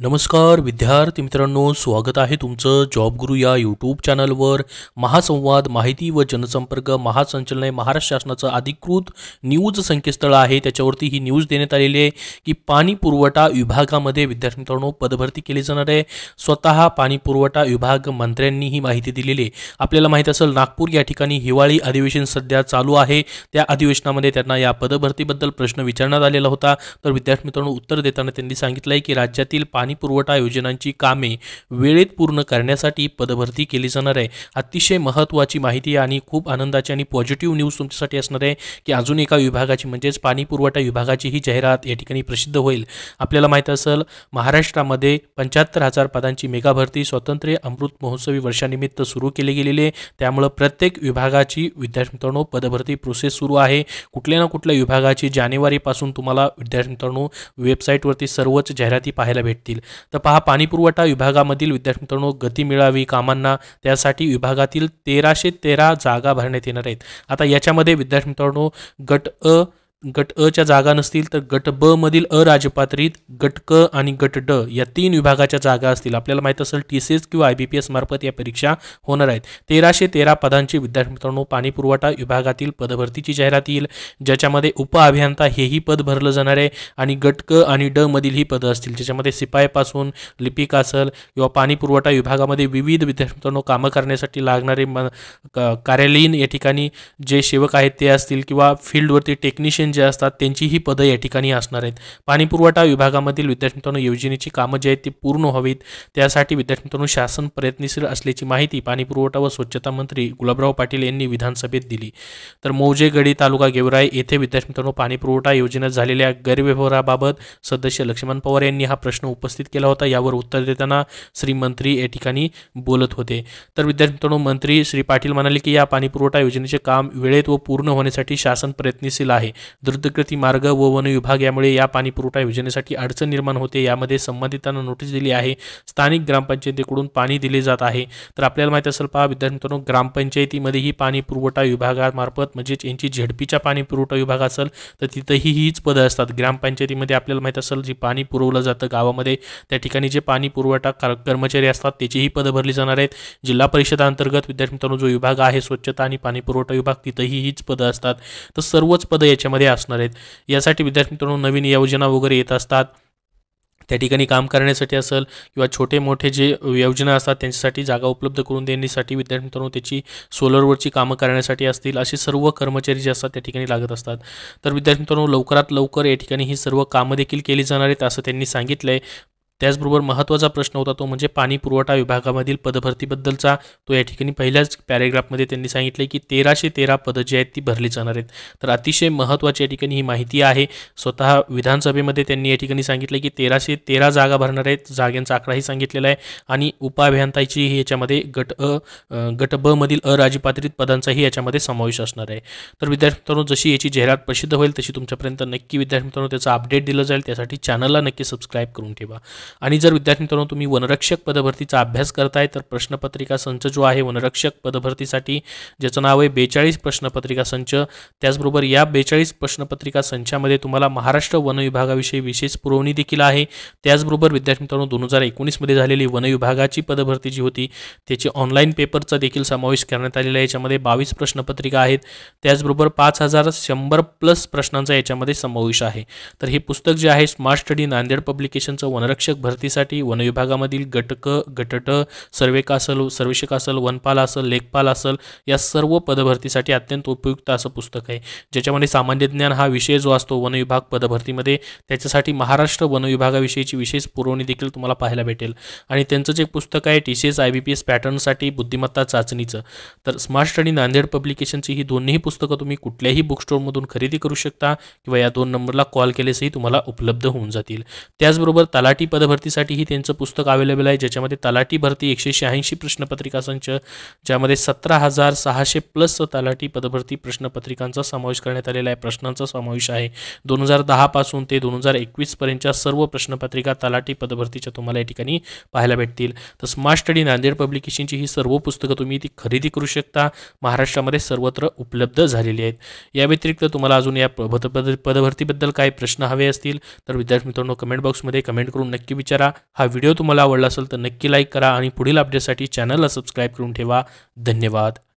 नमस्कार विद्यार्थी मित्रांनो स्वागत आहे तुमचं जॉब गुरु या यूट्यूब चॅनलवर महासंवाद माहिती व जनसंपर्क आहे महाराष्ट्र शासनाचं अधिकृत न्यूज संकेतस्थळ आहे त्याच्यावरती ही न्यूज देण्यात आलेली आहे की पाणी पुरवठा विभागामध्ये विद्यार्थी मित्रांनो पदभरती केली जाणार आहे स्वतः पाणी पुरवठा विभाग मंत्र्यांनी ही माहिती दिलेली आहे आपल्याला माहीत असेल नागपूर या ठिकाणी हिवाळी अधिवेशन सध्या चालू आहे त्या अधिवेशनामध्ये त्यांना या पदभरतीबद्दल प्रश्न विचारण्यात आलेला होता तर विद्यार्थी मित्रांनो उत्तर देताना त्यांनी सांगितलं आहे की राज्यातील पाणी पुरवठा योजनांची कामे वेळेत पूर्ण करण्यासाठी पदभरती केली जाणार आहे अतिशय महत्त्वाची माहिती आणि खूप आनंदाची आणि पॉझिटिव्ह न्यूज तुमच्यासाठी असणार आहे की अजून एका विभागाची म्हणजेच पाणी पुरवठा विभागाची ही जाहिरात या ठिकाणी प्रसिद्ध होईल आपल्याला माहीत असेल महाराष्ट्रामध्ये पंच्याहत्तर हजार पदांची मेगा भरती स्वातंत्र्य अमृत महोत्सवी वर्षानिमित्त सुरू केली गेलेली आहे त्यामुळं प्रत्येक विभागाची विद्यार्थी मित्रांनो पदभरती प्रोसेस सुरू आहे कुठल्या ना कुठल्या विभागाची जानेवारीपासून तुम्हाला विद्यार्थी मित्रांनो वेबसाईटवरती सर्वच जाहिराती पाहायला भेटतील तर पहा पाणीपुरवठा विभागामधील विद्यार्थी मित्रांनो गती मिळावी कामांना त्यासाठी विभागातील तेराशे तेरा जागा भरण्यात येणार आहेत आता याच्यामध्ये विद्यार्थी मित्रांनो गट अ गट अ च्या जागा नसतील तर गट ब मधील अराजपात्रीत गट क आणि गट ड या तीन विभागाच्या जागा असतील आपल्याला माहीत असेल टी सी एस किंवा आय बी पी एस मार्फत या परीक्षा होणार आहेत तेराशे तेरा पदांची विद्यार्थी मित्रांनो पाणीपुरवठा विभागातील पदभरतीची जाहिरात येईल ज्याच्यामध्ये उप अभियंता हेही पद भरलं जाणार आहे आणि गट क आणि ड मधील ही पदं असतील ज्याच्यामध्ये पासून लिपिक असेल किंवा पाणीपुरवठा विभागामध्ये विविध विद्यार्थी मित्रांनो कामं करण्यासाठी लागणारे कार्यालयीन या ठिकाणी जे सेवक आहेत ते असतील किंवा फील्डवरती टेक्निशियन जे असतात त्यांची ही पदं या ठिकाणी असणार आहेत पाणीपुरवठा विभागामधील विद्यार्थ्यांनो योजनेची कामं जी आहेत ती पूर्ण व्हावीत त्यासाठी विद्यार्थ्यांनो शासन प्रयत्नशील असल्याची माहिती पाणीपुरवठा व स्वच्छता मंत्री गुलाबराव पाटील यांनी विधानसभेत दिली तर मौजे गडी तालुका गेवराय येथे विद्यार्थ्यांनो पाणीपुरवठा योजनेत झालेल्या गैरव्यवहाराबाबत सदस्य लक्ष्मण पवार यांनी हा प्रश्न उपस्थित केला होता यावर उत्तर देताना श्री मंत्री या ठिकाणी बोलत होते तर विद्यार्थ्यांनो मंत्री श्री पाटील म्हणाले की या पाणीपुरवठा योजनेचे काम वेळेत व पूर्ण होण्यासाठी शासन प्रयत्नशील आहे द्रुतगती मार्ग व वन विभाग यामुळे या पाणीपुरवठा योजनेसाठी अडचण निर्माण होते यामध्ये संबंधितांना नोटीस दिली आहे स्थानिक ग्रामपंचायतीकडून पाणी दिले जात आहे तर आपल्याला माहिती असेल पहा विद्यार्थी मित्रांनो ग्रामपंचायतीमध्येही पाणी पुरवठा विभागामार्फत म्हणजेच यांची झेडपीच्या पाणी पुरवठा विभाग असेल तर तिथंही हीच पदं असतात ग्रामपंचायतीमध्ये आपल्याला माहीत असेल जी पाणी पुरवलं जातं गावामध्ये त्या ठिकाणी जे पाणी पुरवठा कर्मचारी असतात त्याचीही पदं भरली जाणार आहेत जिल्हा परिषदांतर्गत विद्यार्थी मित्रांनो जो विभाग आहे स्वच्छता आणि पाणी पुरवठा विभाग तिथंही हीच पदं असतात तर सर्वच पदं याच्यामध्ये असणार आहेत यासाठी विद्यार्थी मित्रांनो नवीन योजना वगैरे येत असतात त्या ठिकाणी काम करण्यासाठी असेल किंवा छोटे मोठे जे योजना असतात त्यांच्यासाठी जागा उपलब्ध करून देण्यासाठी विद्यार्थी मित्रांनो त्याची सोलरवरची कामं करण्यासाठी असतील असे सर्व कर्मचारी जे असतात त्या ठिकाणी लागत असतात तर विद्यार्थी मित्रांनो लवकरात लवकर या ठिकाणी ही सर्व कामं देखील केली जाणार आहेत असं त्यांनी सांगितलं त्याचबरोबर महत्त्वाचा प्रश्न होता तो म्हणजे पाणी पुरवठा विभागामधील पदभरतीबद्दलचा तो या ठिकाणी पहिल्याच पॅरेग्राफमध्ये त्यांनी सांगितलं की तेराशे तेरा पदं जी आहेत ती भरली जाणार आहेत तर अतिशय महत्त्वाची या ठिकाणी ही माहिती आहे स्वतः विधानसभेमध्ये त्यांनी या ठिकाणी सांगितलं की तेराशे तेरा जागा भरणार आहेत जागांचा आकडाही सांगितलेला आहे आणि उपाभियंताची ही याच्यामध्ये गट अ गट ब मधील अराजपात्रित पदांचाही याच्यामध्ये समावेश असणार आहे तर विद्यार्थी मित्रांनो जशी याची जाहिरात प्रसिद्ध होईल तशी तुमच्यापर्यंत नक्की विद्यार्थी मित्रांनो त्याचा अपडेट दिलं जाईल त्यासाठी चॅनलला नक्की सबस्क्राईब करून ठेवा आणि जर विद्यार्थी मित्रांनो तुम्ही वनरक्षक पदभरतीचा अभ्यास करताय तर प्रश्नपत्रिका संच जो आहे वनरक्षक पदभरतीसाठी ज्याचं नाव आहे बेचाळीस प्रश्नपत्रिका संच त्याचबरोबर या बेचाळीस प्रश्नपत्रिका संचामध्ये तुम्हाला महाराष्ट्र वन विभागाविषयी विशेष पुरवणी देखील आहे त्याचबरोबर विद्यार्थी मित्रांनो दोन हजार एकोणीसमध्ये झालेली वनविभागाची विभागाची पदभरती जी होती त्याची ऑनलाईन पेपरचा देखील समावेश करण्यात आलेला आहे याच्यामध्ये बावीस प्रश्नपत्रिका आहेत त्याचबरोबर पाच हजार शंभर प्लस प्रश्नांचा याच्यामध्ये समावेश आहे तर हे पुस्तक जे आहे स्मार्ट स्टडी नांदेड पब्लिकेशनचं वनरक्षक भरतीसाठी वनविभागामधील गटक गटट सर्वेक असेल सर्वेक्षक असल वनपाल असल लेखपाल असल या सर्व पदभरतीसाठी अत्यंत उपयुक्त असं पुस्तक आहे ज्याच्यामध्ये सामान्य ज्ञान हा विषय जो असतो वनविभाग पदभरतीमध्ये त्याच्यासाठी महाराष्ट्र वनविभागाविषयीची विशेष पुरवणी देखील तुम्हाला पाहायला भेटेल आणि त्यांचं जे पुस्तक आहे T C S I B P S पॅटर्नसाठी बुद्धिमत्ता चाचणीचं तर स्मार्ट आणि नांदेड पब्लिकेशनची ही दोन्ही पुस्तकं तुम्ही कुठल्याही बुकस्टोरमधून खरेदी करू शकता किंवा या दोन नंबरला कॉल केल्यासही तुम्हाला उपलब्ध होऊन जातील त्याचबरोबर तलाठी पद पद ही त्यांचं पुस्तक अवेलेबल आहे ज्याच्यामध्ये तलाठी भरती एकशे शहाऐंशी प्रश्नपत्रिका संच ज्यामध्ये सतरा हजार सहाशे प्लस तलाठी पदभरती प्रश्नपत्रिकांचा समावेश करण्यात आलेला आहे प्रश्नांचा समावेश आहे दोन हजार दहापासून ते दोन हजार एकवीसपर्यंतच्या सर्व प्रश्नपत्रिका तलाठी पदभरतीच्या तुम्हाला या ठिकाणी पाहायला भेटतील तर स्मार्ट स्टडी नांदेड पब्लिकेशनची ही सर्व पुस्तकं तुम्ही ती खरेदी करू शकता महाराष्ट्रामध्ये सर्वत्र उपलब्ध झालेली आहेत या व्यतिरिक्त तुम्हाला अजून या पद पदभरतीबद्दल काही प्रश्न हवे असतील तर विद्यार्थी मित्रांनो कमेंट बॉक्समध्ये कमेंट करून नक्की विचारा हा व्हिडिओ तुम्हाला आवडला असेल तर नक्की लाईक करा आणि पुढील अपडेटसाठी चॅनलला सबस्क्राईब करून ठेवा धन्यवाद